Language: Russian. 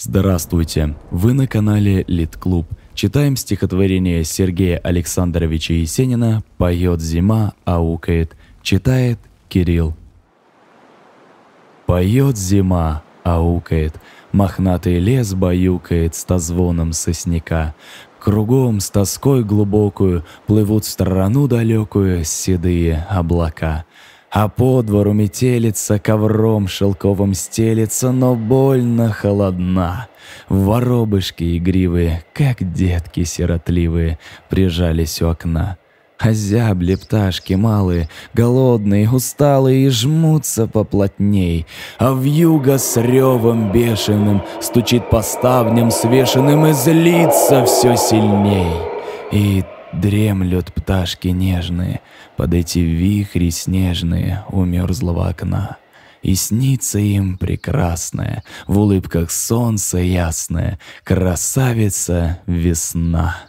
Здравствуйте! Вы на канале Литклуб. Читаем стихотворение Сергея Александровича Есенина «Поет зима, аукает». Читает Кирилл. Поет зима, аукает, Мохнатый лес баюкает Стозвоном сосняка. Кругом с тоской глубокую Плывут в страну далекую Седые облака. А по двору метелица, ковром шелковым стелится, но больно холодна. Воробышки игривые, как детки сиротливые, прижались у окна. Озябли а пташки малые, голодные, усталые и жмутся поплотней. А в вьюга с ревом бешеным стучит по ставням свешенным и злится все сильней. И Дремлют пташки нежные под эти вихри снежные у мерзлого окна. И снится им прекрасная, в улыбках солнце ясное, красавица весна.